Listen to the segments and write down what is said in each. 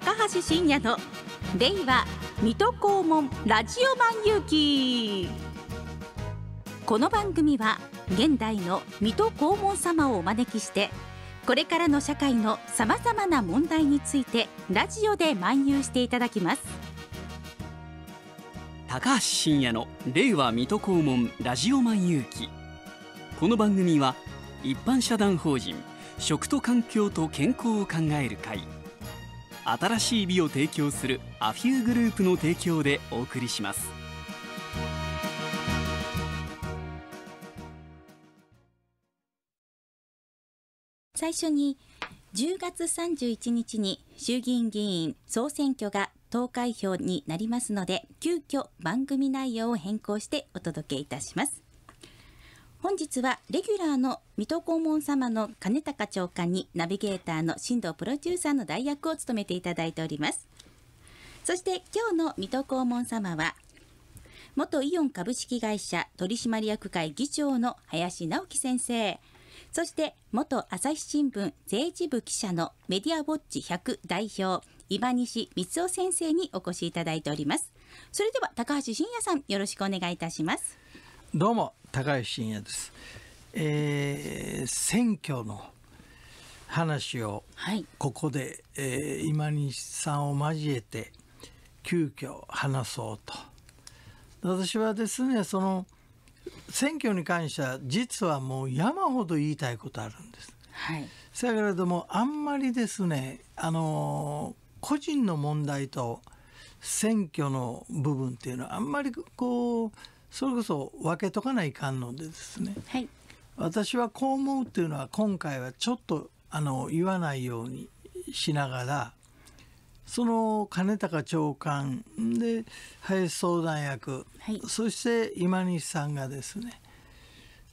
高橋真也の令和水戸黄門ラジオ版有機この番組は現代の水戸黄門様をお招きしてこれからの社会のさまざまな問題についてラジオで漫遊していただきます高橋真也の令和水戸黄門ラジオ漫遊記この番組は一般社団法人食と環境と健康を考える会新しい美を提供するアフューグループの提供でお送りします。最初に10月31日に衆議院議員総選挙が投開票になりますので急遽番組内容を変更してお届けいたします本日はレギュラーの水戸黄門様の金高長官にナビゲーターの進藤プロデューサーの代役を務めていただいておりますそして今日の水戸黄門様は元イオン株式会社取締役会議長の林直樹先生そして元朝日新聞政治部記者のメディアウォッチ100代表今西光雄先生にお越しいただいておりますそれでは高橋真也さんよろしくお願いいたしますどうも高橋真也です、えー、選挙の話をここで、はい、えー、今西さんを交えて急遽話そうと私はですねその選挙に関しては実はもう山ほど言いたいことあるんです。はい、せやけれどもあんまりですねあの個人の問題と選挙の部分っていうのはあんまりこうそれこそ分けとかないかんのでですね、はい、私はこう思うっていうのは今回はちょっとあの言わないようにしながらその金高長官で林相談役、はい、そして今西さんがですね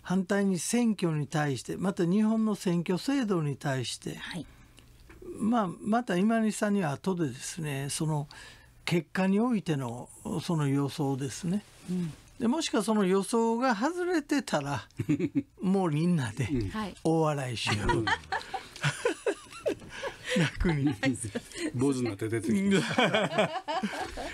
反対に選挙に対してまた日本の選挙制度に対して、はい、まあ、また今西さんには後でですねその結果においてのその予想ですね、うん、でもしかその予想が外れてたら もうみんなで大笑いしよう。うい に 坊主になって出てきた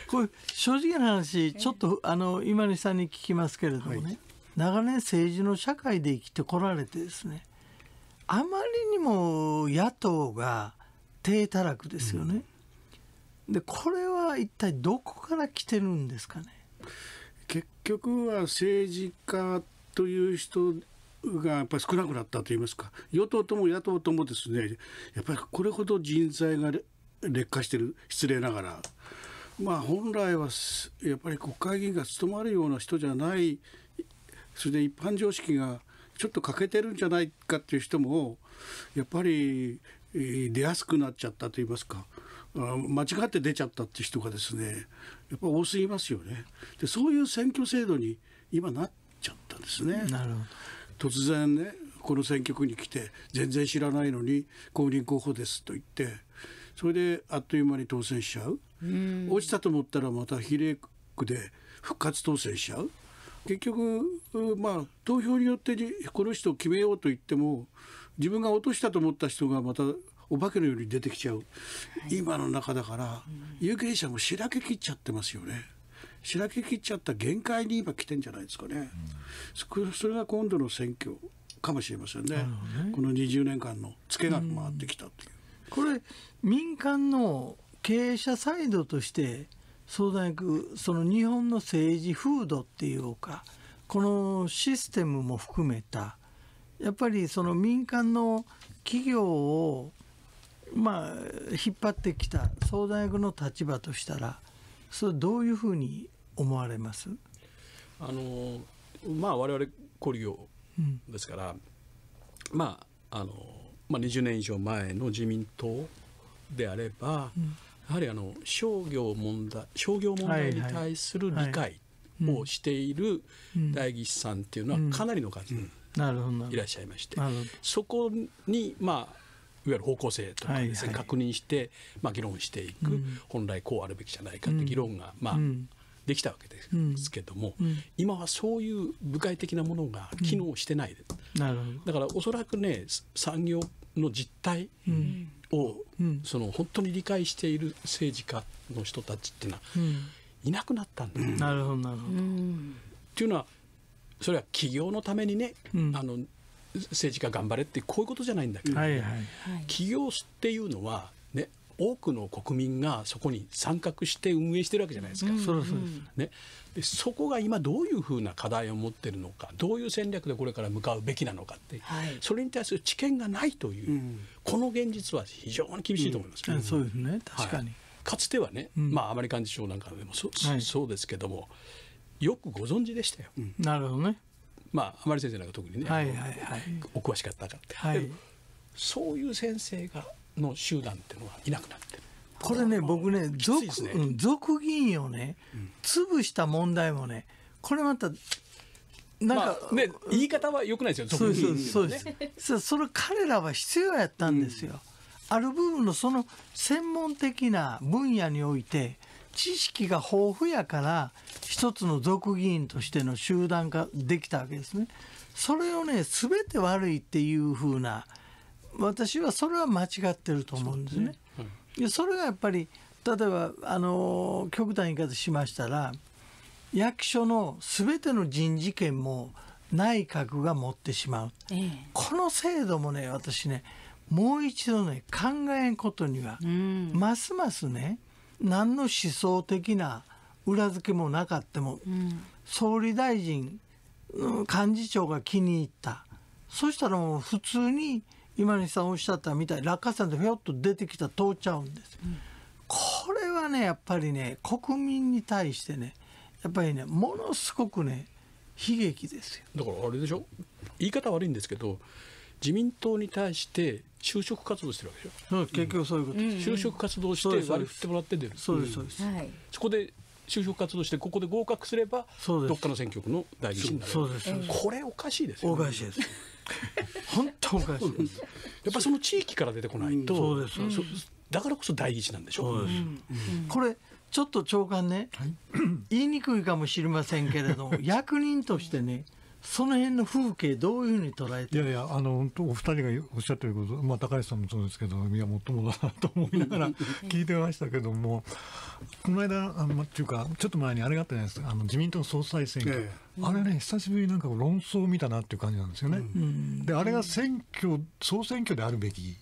これ正直な話ちょっとあの今西さんに聞きますけれどもね、はい、長年政治の社会で生きてこられてですねあまりにも野党が低たらくですよね、うん、でこれは一体どこから来てるんですかね結局は政治家という人がやっぱり少なくなったといいますか与党とも野党ともですねやっぱりこれほど人材が劣化してる失礼ながら。まあ、本来はやっぱり国会議員が務まるような人じゃないそれで一般常識がちょっと欠けてるんじゃないかっていう人もやっぱり出やすくなっちゃったといいますか間違って出ちゃったって人がですねやっぱ多すぎますよねでそういう選挙制度に今なっちゃったんですね。なるほど突然ねこの選挙区に来て全然知らないのに公認候補ですと言ってそれであっという間に当選しちゃう落ちたと思ったらまた比例区で復活当選しちゃう結局まあ投票によってこの人を決めようと言っても自分が落としたと思った人がまたお化けのように出てきちゃう、今の中だから、有権者もしらけきっちゃってますよね。しらけ切っちゃった限界に今来てんじゃないですかね。それが今度の選挙かもしれませんね。ねこの20年間のつけが回ってきたっていう。これ民間の経営者サイドとして相談役その日本の政治風土っていうかこのシステムも含めたやっぱりその民間の企業をまあ引っ張ってきた総大学の立場としたらそれどういうふうに思われますあのまあ我々小業ですから、うん、まああの、まあ、20年以上前の自民党であれば、うん、やはりあの商業問題商業問題に対する理解をしている代議士さんっていうのはかなりの数、うんいらっしゃいましてそこにまあいわゆる方向性とかですね、確認して、まあ、議論していく、本来こうあるべきじゃないかって議論が、まあ、できたわけですけども、今はそういう部会的なものが機能してないでなるほどだからおそらくね産業の実態を、その本当に理解している政治家の人たちっていうのは、いなくなったんだ、なるほどなるほど、っていうのはそれは企業のためにね、うん、あの政治家頑張れってこういうことじゃないんだけど、はいはい、企業っていうのは、ね、多くの国民がそこに参画して運営してるわけじゃないですか、うんうん、ね、でそこが今どういうふうな課題を持ってるのかどういう戦略でこれから向かうべきなのかって、はい、それに対する知見がないという、うん、この現実は非常に厳しいと思います、うんうん、そうですね確かに、はい、かつてはね、まあ、アメリカン首相なんかでもそ,、はい、そうですけどもよくご存知でしたよ。うん、なるほどね。まあ、あまり先生なんか特にね、はいはいはい、お詳しかったからはい、そういう先生がの集団っていうのはいなくなってる。これね僕ね俗、ね、俗議員をね、潰した問題もねこれまたなんか、まあ、ね言い方はよくないですよ俗議員、ね、そうですそうですそれ彼らは必要やったんですよ、うん、ある部分のその専門的な分野において知識が豊富やから一つの族議員としての集団化できたわけですね。それをね全て悪いっていう風な私はそれは間違ってると思うんですね。そ、ねうん、それがやっぱり例えばあの極端に言い方しましたら役所の全ての人事権も内閣が持ってしまう、ええ、この制度もね私ねもう一度ね考えんことには、うん、ますますね何の思想的な裏付けもなかっても、うん、総理大臣幹事長が気に入ったそしたらもう普通に今西さんおっしゃったみたい落下線でひょっと出てきた通っちゃうんです、うん、これはねやっぱりね国民に対してねやっぱりねものすごくね悲劇ですよだからあれでしょ言い方悪いんですけど自民党に対して就職活動してるわけでしょ、うん、結局そういうこと、うん、就職活動して割り振ってもらって出るそうですそうです、はい、そこで就職活動してここで合格すればどっかの選挙区の代議士になるそうですこれおかしいですよ、ね、おかしいです 本当おかしいですやっぱその地域から出てこないと、うでそうですだからこそ代議士なんでしょう、うん、これちょっと長官ね、はい、言いにくいかもしれませんけれども 役人としてねその辺の風景、どういうふうに捉えていやいや、あの本当、お二人がおっしゃってること、まあ、高橋さんもそうですけど、いや、もっともだなと思いながら聞いてましたけども、この間あの、っていうか、ちょっと前にあれがあったじゃないですか、あの自民党の総裁選挙、ええ、あれね、久しぶりになんか論争を見たなっていう感じなんですよね、うん、であれが選挙、総選挙であるべき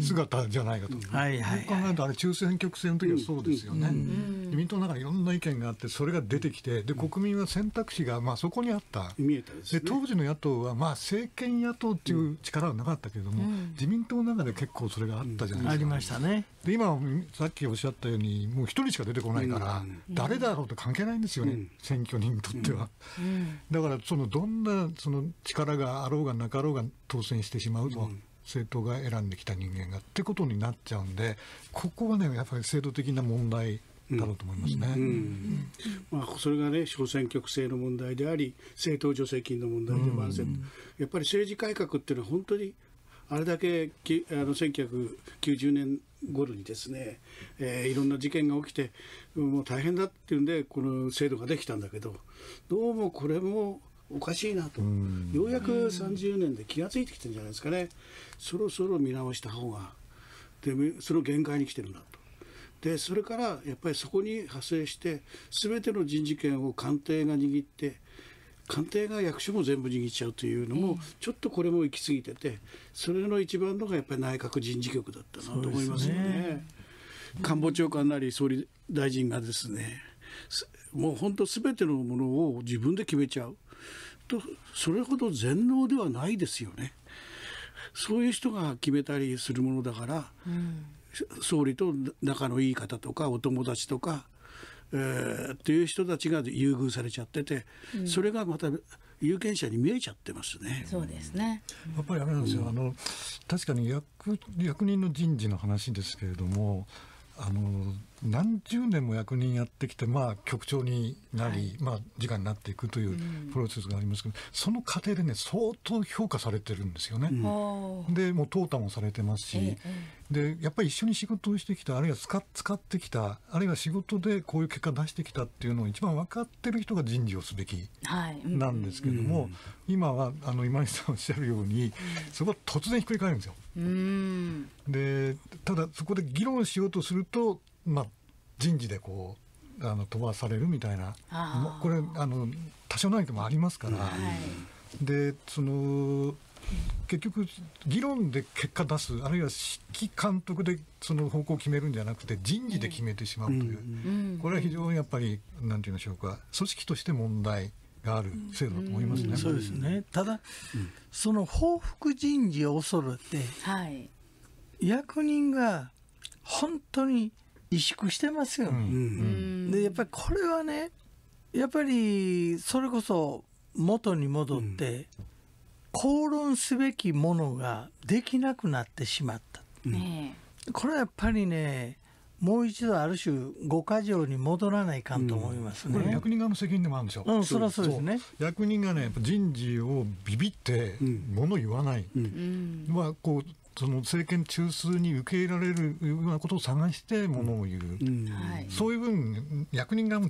姿じゃないかと、うん、はいはい考えると、あれ、中選挙区制の時はそうですよね、うん、自民党の中にいろんな意見があって、それが出てきて、で国民は選択肢がまあそこにあった、見えたで、ね、当時の野党は、まあ、政権野党っていう力はなかったけれども、自民党の中で結構それがあったじゃないですか。ありましたねで今、さっきおっしゃったように、もう一人しかか出てこないから、誰だろうと関係ないんですよね、選挙人にとっては。だから、そのどんなその力があろうがなかろうが当選してしまうと。政党が選んできた人間がってことになっちゃうんで、ここはね、やっぱり制度的な問題だろうと思いますね、うんうん、まあ、それがね、小選挙区制の問題であり、政党助成金の問題でもある、やっぱり政治改革っていうのは、本当にあれだけきあの1990年頃にですね、えー、いろんな事件が起きてもう大変だっていうんでこの制度ができたんだけどどうもこれもおかしいなと、ようやく30年で気が付いてきてるんじゃないですかねそろそろ見直した方がでその限界に来てるなと。でそれからやっぱりそこに派生して全ての人事権を官邸が握って官邸が役所も全部握っちゃうというのも、ちょっとこれも行き過ぎててそれの一番のがやっぱり内閣人事局だったなと思いますよね。官房長官なり総理大臣がですねもう本当すべてのものを自分で決めちゃうとそれほど全能ではないですよね。そういう人が決めたりするものだから、うん、総理と仲のいい方とかお友達とかえー、っていう人たちが優遇されちゃってて、うん、それがまた有権者に見えちゃってますね。そうですね。やっぱりあれなんですよ。あの確かに役役人の人事の話ですけれども、あの何十年も役人やってきて、まあ、局長になり、はい、まあ、時間になっていくというプロセスがありますけど、うん、その過程でね、相当評価されてるんですよね。うん、で、もう淘汰もされてますし、で、やっぱり一緒に仕事をしてきた、あるいは使使ってきた、あるいは仕事でこういう結果出してきたっていうのを一番分かってる人が人事をすべきなんですけども、はいうん、今は、あの、今井さんおっしゃるように、そこは突然ひっくり返るんですよ。で、ただそこで議論しようとすると、まあ、人事でこうあの飛ばされるみたいなこれあの多少ないともありますから、でその結局議論で結果出すあるいは指揮監督でその方向を決めるんじゃなくて人事で決めてしまうという、これは非常にやっぱり何て言うんでしょうか組織として問題がある制度だと思いますね。うん、そうですねただ、うん、その報復人事を恐れて、はい、役人が本当に萎縮してますよね、うん、でやっぱりこれはねやっぱりそれこそ元に戻って、口論すべきものができなくなってしまった、これはやっぱりねもう一度ある種五箇条に戻らないかんと思いますね、うん、これ役人側の責任でもあるんですよ、うん、そりゃそうですね役人がね人事をビビってもの言わない、うん、まあこうその政権中枢に受け入れられるようなことを探してものを言う、うんはい、そういう分役人がも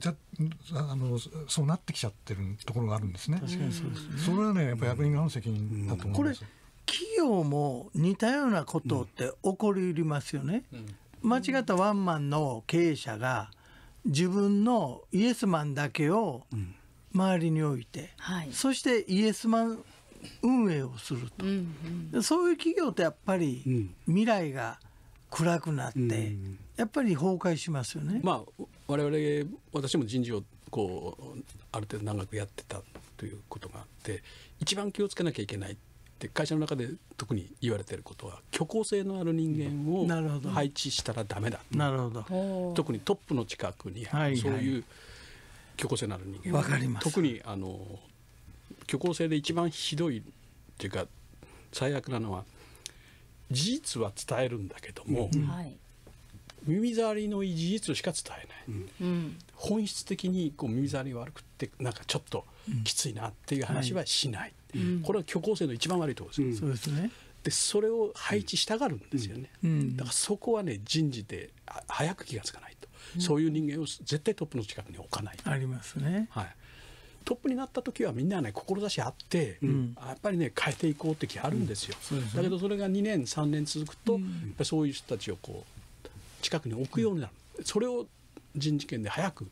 あのそうなってきちゃってるところがあるんですね。確かにそうです、ね、それはねやっぱ役人側の責任だと思います、うん、企業も似たようなことって起こりうりますよね。間違ったワンマンの経営者が自分のイエスマンだけを周りに置いて、はい、そしてイエスマン運営をすると、うんうん、そういう企業ってやっぱり未来が暗くなって、うん、やっぱり崩壊しますよね。まあ我々私も人事をこうある程度長くやってたということがあって一番気をつけなきゃいけないって会社の中で特に言われてることは虚構性のある人間を配置したらダメだなるほど特にトップの近くにそういう虚構性のある人間、はいはい、特にあの虚構性で一番ひどいっていうか最悪なのは事実は伝えるんだけども、うんはい、耳障りのいい事実しか伝えない、うん、本質的にこう耳障り悪くってなんかちょっときついなっていう話はしない、うん、これは虚構性の一番悪いところです、そうですねでそれを配置したがるんですよね、だからそこはね人事で早く気が付かないと、そういう人間を絶対トップの近くに置かないありますね、はい、トップになった時はみんなね志あって、うん、やっぱりね変えていこうって気あるんですよ、うんすね、だけどそれが2年3年続くと、うん、そういう人たちをこう近くに置くようになる、それを人事権で早く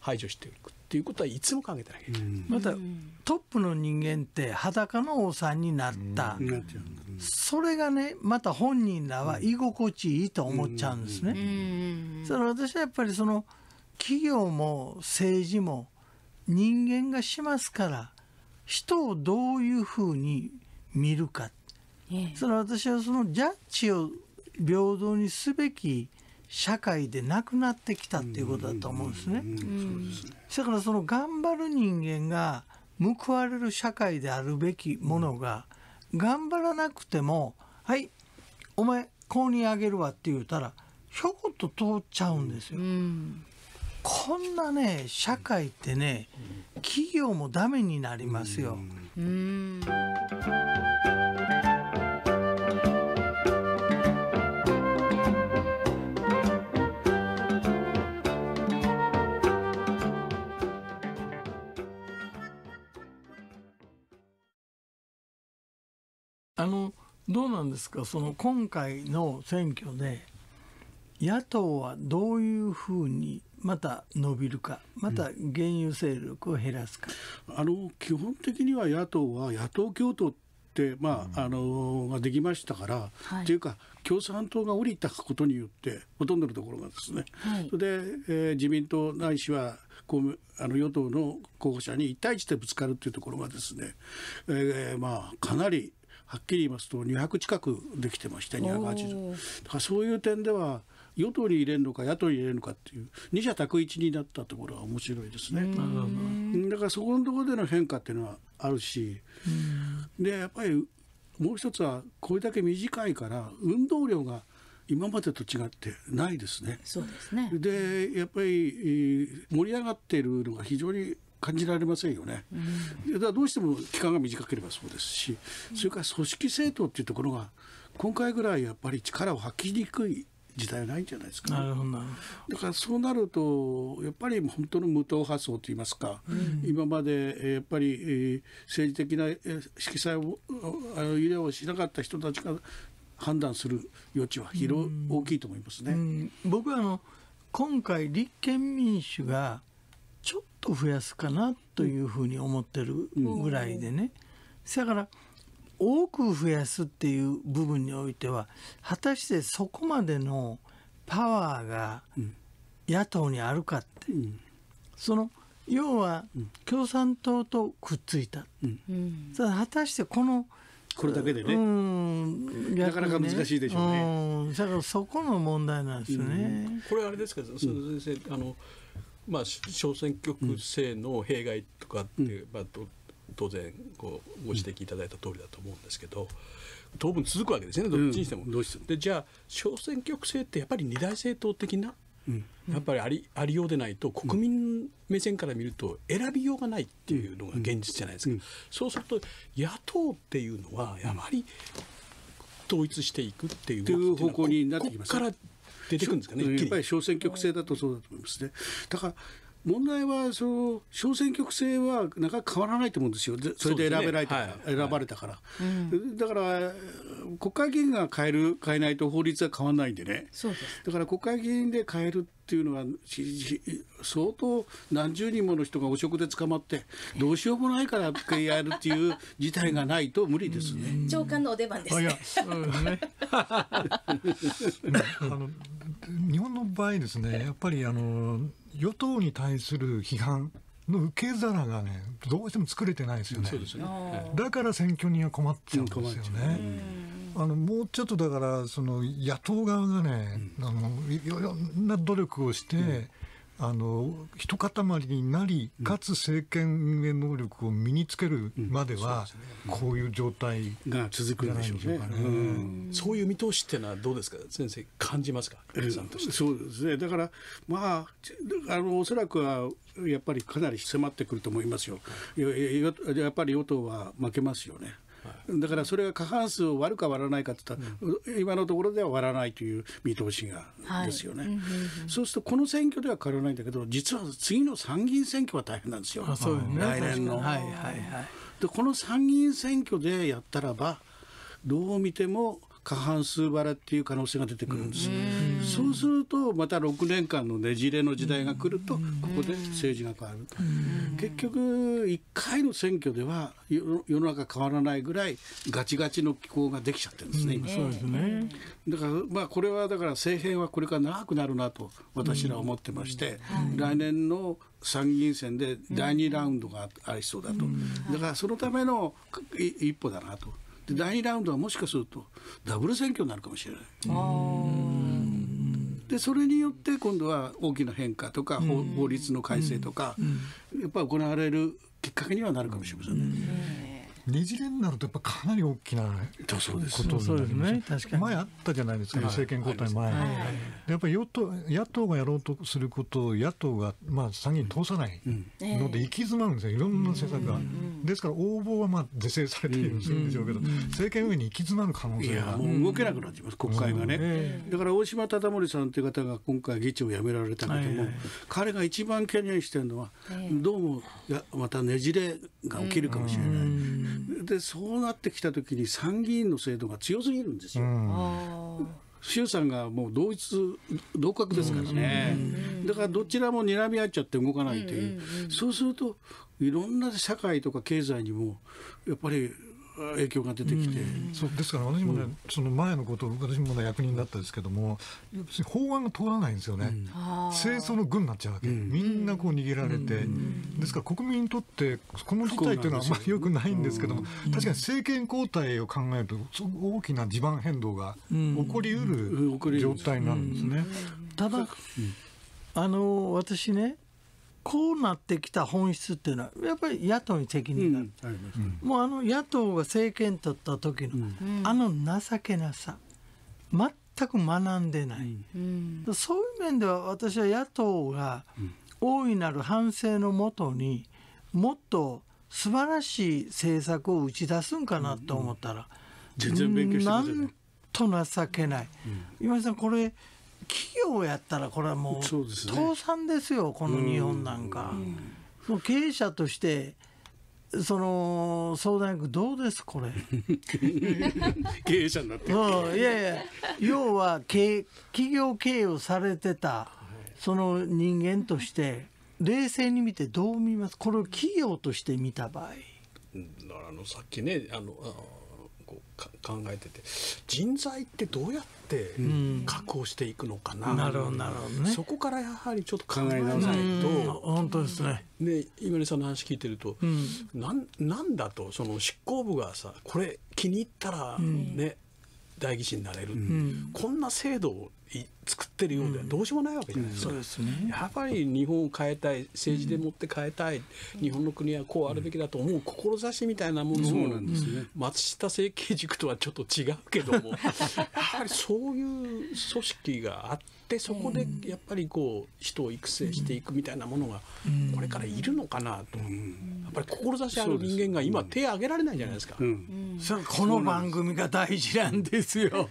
排除していくっていうことはいつも考えてなきゃいけない、またトップの人間って裸の王さんになった、それがねまた本人らは居心地いいと思っちゃうんですね、それ私はやっぱりその企業も政治も人間がしますから人をどういうふうに見るか、ええ、それは私はそのジャッジを平等にすべき社会でなくなってきたっていうことだと思うんですね。だからその頑張る人間が報われる社会であるべきものが、頑張らなくても「はいお前公認あげるわ」って言うたらひょこっと通っちゃうんですよ。うんこんなね社会ってね企業もダメになりますよ。あのどうなんですかその今回の選挙で野党はどういうふうにまた伸びるかまた原油勢力を減らすか、うん、あの基本的には野党は野党共闘っまあ、あのができましたから、はい、というか共産党が降りたことによってほとんどのところがですね、はい、それで、えー、自民党ないしは公明あの与党の候補者に1対1でぶつかるというところがですね、えー、まあかなりはっきり言いますと200近くできてまして280だからそういう点では与党に入れるのか野党に入れるのかっていう二者択一になったところは面白いですね。だからそこのところでの変化っていうのはあるし、でやっぱりもう一つはこれだけ短いから運動量が今までと違ってないですね。そうですねでやっぱり盛り上がっているのが非常に感じられませんよね。だからどうしても期間が短ければそうですし、それから組織政党っていうところが今回ぐらいやっぱり力を発揮しにくい時代はないんじゃないですか、ね、だからそうなるとやっぱり本当の無党派層といいますか、うん、今までやっぱり政治的な色彩を揺れをしなかった人たちが判断する余地は広、うん、大きいと思いますね、うん、僕はあの今回立憲民主がちょっと増やすかなというふうに思ってるぐらいでね。だから多く増やすっていう部分においては果たしてそこまでのパワーが野党にあるかって、うん、その要は共産党とくっついた、うん、果たしてこのこれだけでね、うん、なかなか難しいでしょうね。うん、だからそこの問題なんですね。うん、これあれですか、先生、あのまあ小選挙区制の弊害とかって、まあと。当然ごご指摘いただいた通りだと思うんですけど、当分続くわけですねどっちにしても。うん、してもでじゃあ小選挙区制ってやっぱり二大政党的な、うん、やっぱりありありようでないと国民目線から見ると選びようがないっていうのが現実じゃないですか、そうすると野党っていうのはやはり統一していくっていう方向になってきます、から出てくるんですかねやっぱり小選挙区制だとそうだと思いますね。だから問題はその小選挙区制はなかなか変わらないと思うんですよ、それで選べられたか、ね選ばれたから、はい、だから国会議員が変える、変えないと法律は変わらないんでね、そうですだから国会議員で変えるっていうのは、相当何十人もの人が汚職で捕まって、どうしようもないからやるっていう事態がないと無理ですね長官のお出番です、日本の場合ですね、やっぱりあの与党に対する批判の受け皿がね、どうしても作れてないですよね。ねだから選挙人は困っちゃうんですよね。あのもうちょっとだから、その野党側がね、うん、あのいろんな努力をして、あの一塊になり、かつ政権運営能力を身につけるまでは、こういう状態が続くんでしょうね、うん、そういう見通しっていうのは、どうですか、先生、感じますか、そうですね、だから、まあ、あのおそらくはやっぱりかなり迫ってくると思いますよ、やっぱり与党は負けますよね。だからそれが過半数を割るか割らないかってったら、うん、今のところでは割らないという見通しがですよね、はいそうするとこの選挙では変わらないんだけど実は次の参議院選挙は大変なんですよ、来年の、はいはいはい、でこの参議院選挙でやったらばどう見ても過半数払っていう可能性が出てくるんです、うん、そうするとまた6年間のねじれの時代が来るとここで政治が変わる、結局1回の選挙では世の中変わらないぐらいガチガチの気候ができちゃってるんですね、今そうですねだからまあこれはだから政変はこれから長くなるなと私らは思ってまして、来年の参議院選で第2ラウンドがありそうだと、だからそのための一歩だなと。で第2ラウンドはもしかするとダブル選挙になるかもしれない。でそれによって今度は大きな変化とか法律の改正とかやっぱ行われるきっかけにはなるかもしれませんね。ねじれになるとやっぱかなり大きなことになりますね。前あったじゃないですか、はい、政権交代前、はいやっぱり与党野党がやろうとすることを野党が、まあ、参議院通さないので行き詰まるんですよ、いろんな政策が。ですから、応募はまあ是正されているんでしょうけど、政権上に行き詰まる可能性が。もう動けなくなってます、国会がね。だから大島忠盛さんという方が今回、議長を辞められたけども、彼が一番懸念してるのは、どうもやまたねじれが起きるかもしれない。でそうなってきた時に参議院の制度が強すぎるんですよ。衆参がもう同一同格ですからね、だからどちらも睨み合っちゃって動かないという,、そうするといろんな社会とか経済にもやっぱり影響が出てきて、うん、そうですから私もね、うん、その前のこと私もま役人だったんですけども法案が通らないんですよね、うん、清掃の軍になっちゃうわけ、みんなこう逃げられて、ですから国民にとってこの事態というのはあまりよくないんですけども、確かに政権交代を考えると大きな地盤変動が起こりうる状態なんですね。ただ、あの私ねこうなってきた本質っていうのはやっぱり野党に責任がある、うん、もうあの野党が政権取った時の、うん、あの情けなさ全く学んでない、うん、そういう面では私は野党が大いなる反省のもとにもっと素晴らしい政策を打ち出すんかなと思ったら、全然勉強してない。なんと情けない、今井さんこれ企業やったらこれはもう倒産ですよ、この日本なんか。経営者としてその相談役どうですこれ 経営者になってうんいやいや要は経企業経営をされてたその人間として冷静に見てどう見ますこれを企業として見た場合あのさっきねあのこう考えてて人材ってどうやって確保していくのかな、うん、なるほどなるほど、ね、そこからやはりちょっと考えなさいと本当ですねね今根さんの話聞いてると、うん、なんなんだとその執行部がさこれ気に入ったらね、うん、代議士になれる、うん、こんな制度を作ってるようではどうしようもないわけじゃないですか、うんうんすね、やっぱり日本を変えたい政治でもって変えたい、日本の国はこうあるべきだと思う志みたいなものうを、ね、松下政経塾とはちょっと違うけども やはりそういう組織があってそこでやっぱりこう人を育成していくみたいなものがこれからいるのかなと、やっぱり志ある人間が今手を挙げられないじゃないですか。この番組が大事なんですよ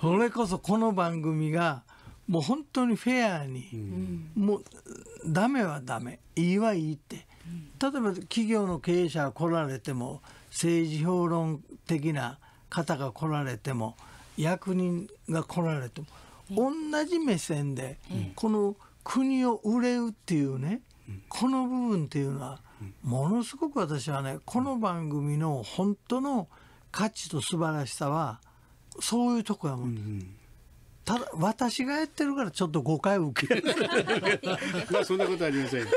それこそこの番組がもう本当にフェアに、うん、もうダメはダメいいはいいって、例えば企業の経営者が来られても政治評論的な方が来られても役人が来られても同じ目線でこの国を売れるっていうね、この部分っていうのはものすごく私はねこの番組の本当の価値と素晴らしさはそういうとこやもん、うん、ただ私がやってるからちょっと誤解を受ける まあそんなことありません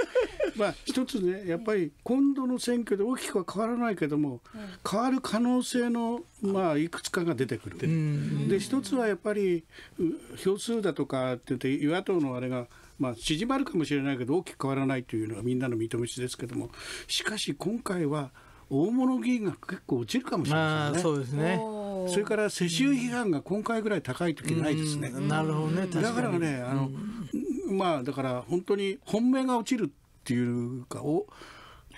まあ一つねやっぱり今度の選挙で大きくは変わらないけども変わる可能性のまあいくつかが出てくるで一つはやっぱり票数だとかって言って与野党のあれがまあ、縮まるかもしれないけど大きく変わらないというのがみんなの見通しですけどもしかし今回は大物議員が結構落ちるかもしれないそうですねそれから世襲批判が今回ぐらい高い時ないですね。なるほどねだからねあの、まあだから本当に本命が落ちるっていうかお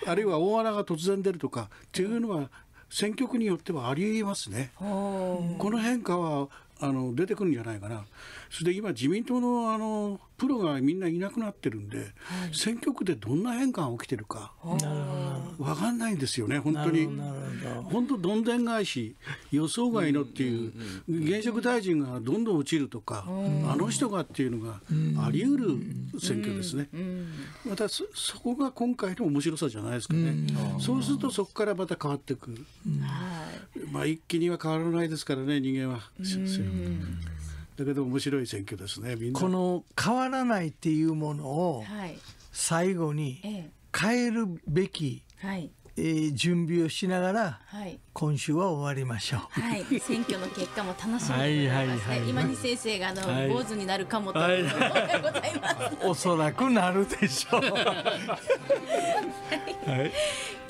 あるいは大穴が突然出るとかっていうのは選挙区によってはありえますね。この変化はあの出てくるんじゃないかな。それで今自民党のあのプロがみんないなくなってるんで、はい、選挙区でどんな変化が起きてるか分かんないんですよね本当に本当どんでん返し予想外のっていう,、現職大臣がどんどん落ちるとか、あの人がっていうのがあり得る選挙ですね、またそこが今回の面白さじゃないですかね、そうするとそこからまた変わってくる、まあ一気には変わらないですからね人間は。だけど面白い選挙ですねこの変わらないっていうものを最後に変えるべき、はいえー、準備をしながら、はい、今週は終わりましょう。はい、選挙の結果も楽しみにますね。はいはいはい、今に先生があの、はい、坊主になるかもというございます。おそらくなるでしょう。はい、はい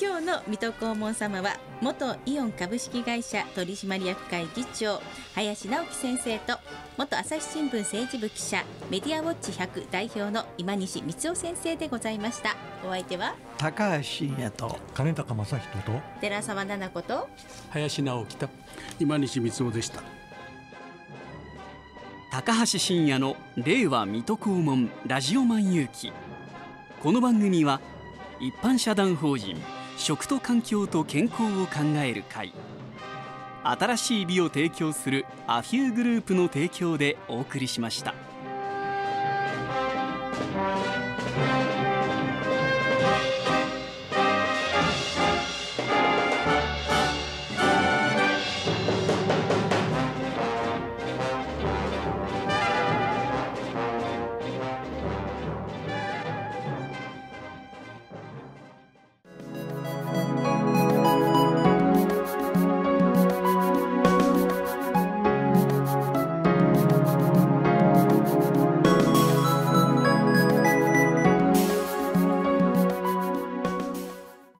今日の水戸黄門様は元イオン株式会社取締役会議長林直樹先生と元朝日新聞政治部記者メディアウォッチ100代表の今西光雄先生でございましたお相手は高橋真也と金高正人と寺澤奈々子と林直樹と今西光雄でした高橋真也の令和水戸黄門ラジオン有記この番組は一般社団法人食と環境と健康を考える会新しい美を提供するアフューグループの提供でお送りしました。